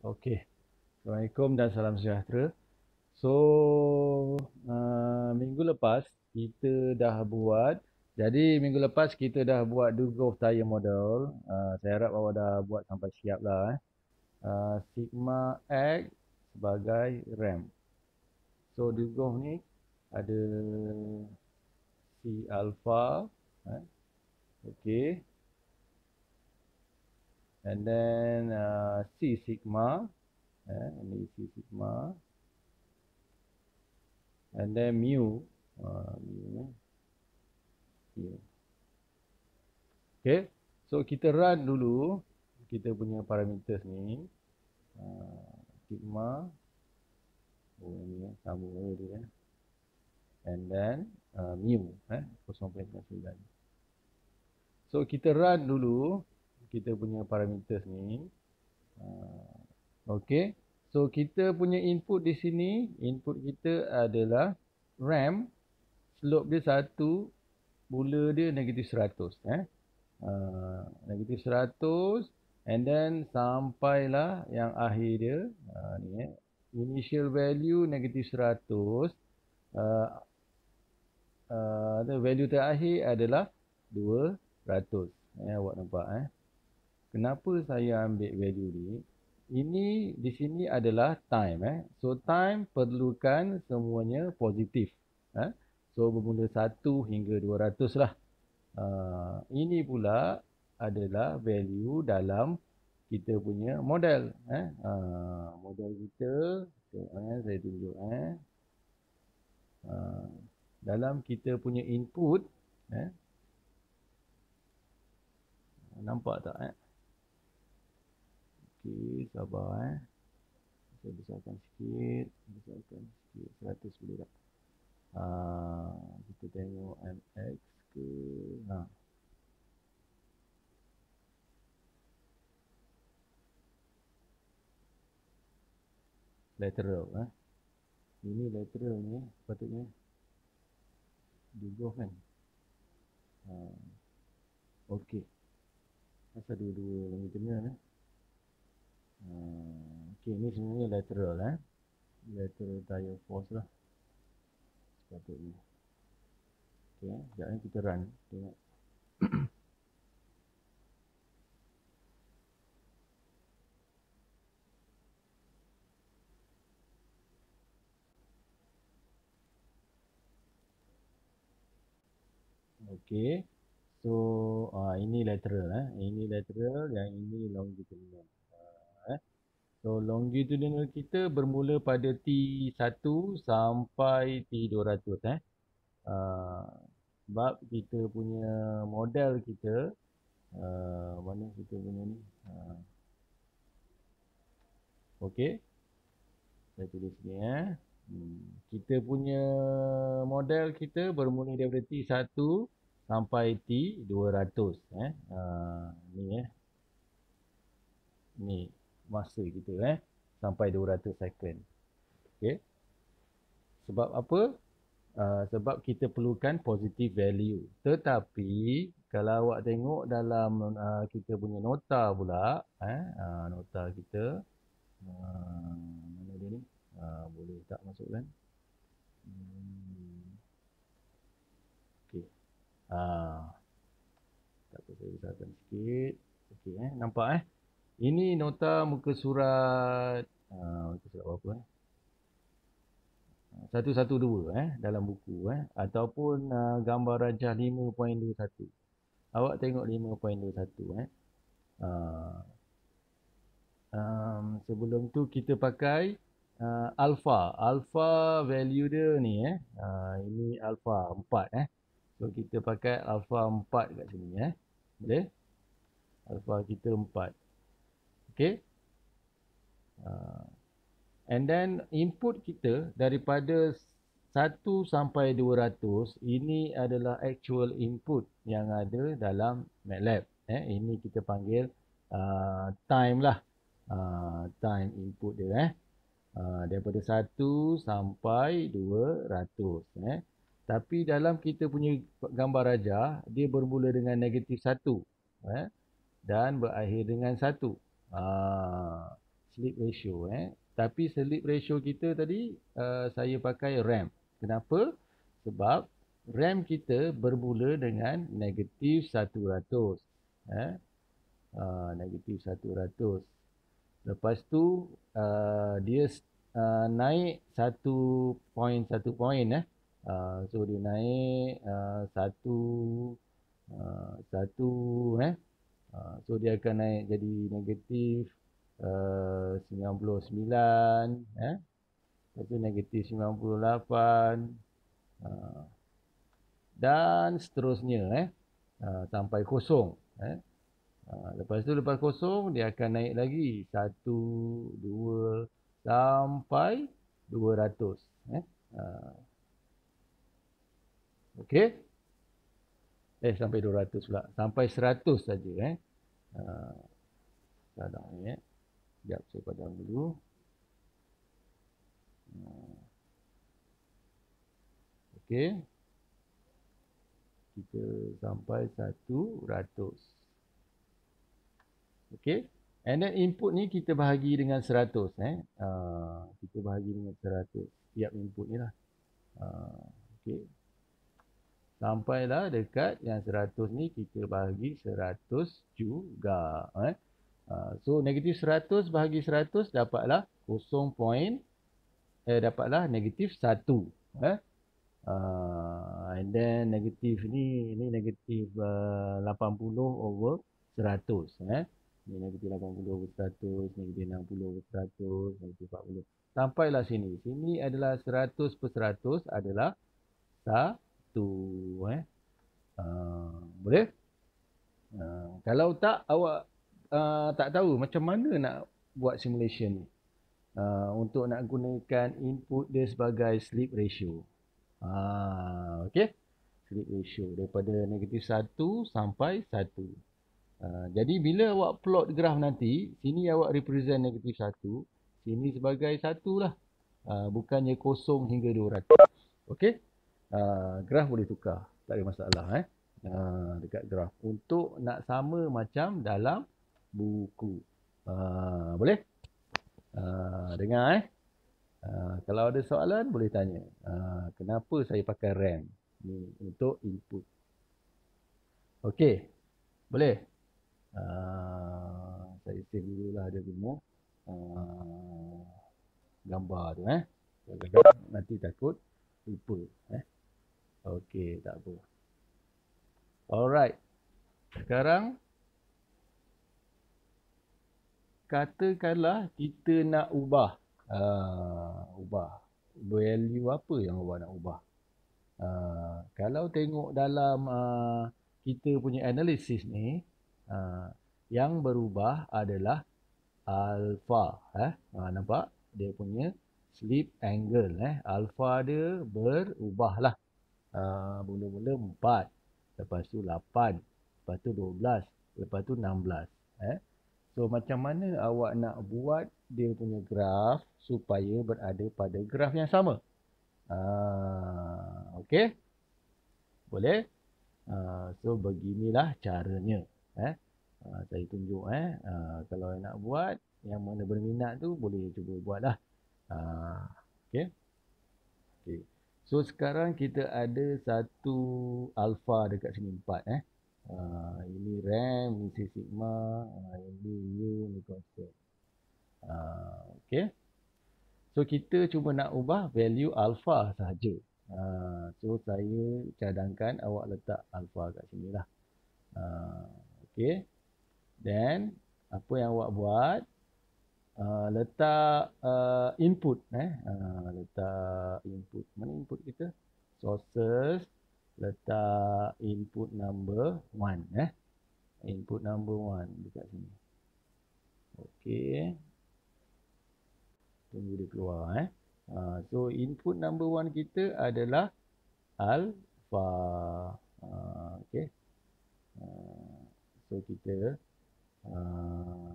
Okey. Assalamualaikum dan salam sejahtera. So, uh, minggu lepas kita dah buat. Jadi, minggu lepas kita dah buat Dugov Tire Model. Uh, saya harap awak dah buat sampai siap lah. Eh. Uh, Sigma X sebagai RAM. So, Dugov ni ada C Alpha. Eh. Okey and then uh, C sigma and yeah, C sigma and then mu uh, mu mu okay so kita run dulu kita punya parameters ni uh, sigma oh ni ya, sama ni ya, dia and then uh, mu eh 0.9 so kita run dulu kita punya parameters ni. Ah, okay. So kita punya input di sini. Input kita adalah RAM. Slope dia satu, Bula dia negatif seratus, Eh? Uh, negatif seratus, And then sampailah yang akhir dia. Uh, ni, eh? Initial value negatif seratus, Uh, uh, value terakhir adalah dua ratus. Eh, awak nampak eh. Kenapa saya ambil value ni? Ini di sini adalah time eh. So time perlukan semuanya positif. Eh. So bermula 1 hingga 200 lah. Uh, ini pula adalah value dalam kita punya model. Eh. Uh, model kita. So, eh, saya tunjuk. Eh. Uh, dalam kita punya input. Eh. Nampak tak? Eh? Okey, sabar eh. Saya besarkan sikit, besarkan sikit. 100 boleh tak? Uh, kita tengok MX ke. Ha. Lateral eh. Ini lateral ni patutnya Dugoh kan uh, ah, Okey Asal dua-dua lagi tengah eh. Okay, ni sebenarnya lateral eh. Lateral tire force lah. Sepatutnya. Okay, sekejap ni eh, kita run. Tengok. Okay. So, uh, ini lateral. Eh. Ini lateral, yang ini longitudinal. So longitudinal kita bermula pada T1 sampai T200 eh. Uh, sebab kita punya model kita uh, mana kita punya ni. Uh, Okey. Saya tulis sini eh. Hmm. Kita punya model kita bermula daripada T1 sampai T200 eh. Uh, ni eh. Ni masa kita eh sampai 200 second. Okey. Sebab apa? Uh, sebab kita perlukan positive value. Tetapi kalau awak tengok dalam uh, kita punya nota pula eh uh, nota kita uh, mana dia Uh, boleh tak masukkan? Hmm. Ah. tak boleh, saya usahakan sikit. Okey eh nampak eh? Ini nota muka surat uh, Satu satu dua eh dalam buku eh ataupun uh, gambar rajah 5.21. Awak tengok 5.21 eh. Uh, um, sebelum tu kita pakai uh, alpha. Alpha value dia ni eh. Uh, ini alpha 4 eh. So kita pakai alpha 4 kat sini eh. Boleh? Alpha kita 4. Okay. Uh, and then input kita daripada 1 sampai 200 ini adalah actual input yang ada dalam MATLAB. Eh, ini kita panggil uh, time lah. Uh, time input dia eh. Uh, daripada 1 sampai 200 eh. Tapi dalam kita punya gambar raja, dia bermula dengan negatif 1 eh, dan berakhir dengan 1. Ah, sleep ratio eh. Tapi sleep ratio kita tadi uh, saya pakai ram Kenapa? Sebab ram kita bermula dengan negatif 100. Eh? Ah, negatif uh, 100. Lepas tu uh, dia uh, naik 1 point 1 point eh. Uh, so dia naik uh, 1 uh, 1 eh Ah, so dia akan naik jadi negatif ah, uh, 99 eh lepas tu negatif 98 uh, ah. dan seterusnya eh uh, sampai kosong eh uh, lepas tu lepas kosong dia akan naik lagi 1 2 sampai 200 eh uh, okey eh sampai 200 pula sampai 100 saja eh ah uh, ni eh jap saya padam dulu uh, okey kita sampai 100 okey and then input ni kita bahagi dengan 100 eh uh, kita bahagi dengan 100 tiap input ni lah uh, okey Sampailah dekat yang 100 ni kita bagi 100 juga. Eh. Ah, so negatif 100 bahagi 100 dapatlah 0 point. Eh, dapatlah negatif 1. Eh. Uh, and then negatif ni, ni negatif ah, uh, 80 over 100. Eh. Ni negatif 80 over 100, negatif 60 over 100, negatif 40. Sampailah sini. Sini adalah 100 per 100 adalah 1 tu eh. Uh, boleh? Uh, kalau tak awak uh, tak tahu macam mana nak buat simulation ni. Uh, untuk nak gunakan input dia sebagai sleep ratio. Ah, uh, okey. Sleep ratio daripada negatif 1 sampai 1. Uh, jadi bila awak plot graf nanti, ini awak represent negatif 1, ini sebagai 1 lah. Uh, bukannya kosong hingga 200. Okey uh, ah, graf boleh tukar. Tak ada masalah eh. Uh, dekat graf. Untuk nak sama macam dalam buku. Uh, boleh? Uh, dengar eh. Uh, kalau ada soalan boleh tanya. Uh, kenapa saya pakai RAM ni untuk input. Okey. Boleh? Uh, saya save dulu lah ada demo. Uh, gambar tu eh. Nanti takut lupa eh. Okey, tak apa. Alright. Sekarang katakanlah kita nak ubah uh, ubah value apa yang awak nak ubah uh, kalau tengok dalam uh, kita punya analisis ni uh, yang berubah adalah alpha eh uh, nampak dia punya slip angle eh alpha dia berubahlah Ah, mula-mula uh, 4 lepas tu 8 lepas tu 12 lepas tu 16 eh so macam mana awak nak buat dia punya graf supaya berada pada graf yang sama ah uh, okey boleh uh, so beginilah caranya eh uh, saya tunjuk eh uh, kalau nak buat yang mana berminat tu boleh cuba buat ah uh, okey okey So sekarang kita ada satu alpha dekat sini empat eh. Uh, ini RAM, ini sigma, uh, ini U, ini concept. Uh, okay. So kita cuma nak ubah value alpha sahaja. Uh, so saya cadangkan awak letak alpha kat sini lah. Uh, okay. Then apa yang awak buat? Ah, letak uh, input eh uh, letak input mana input kita sources letak input number 1 eh input number 1 dekat sini okey tunggu dia keluar eh uh, so input number 1 kita adalah alpha uh, okey uh, so kita uh,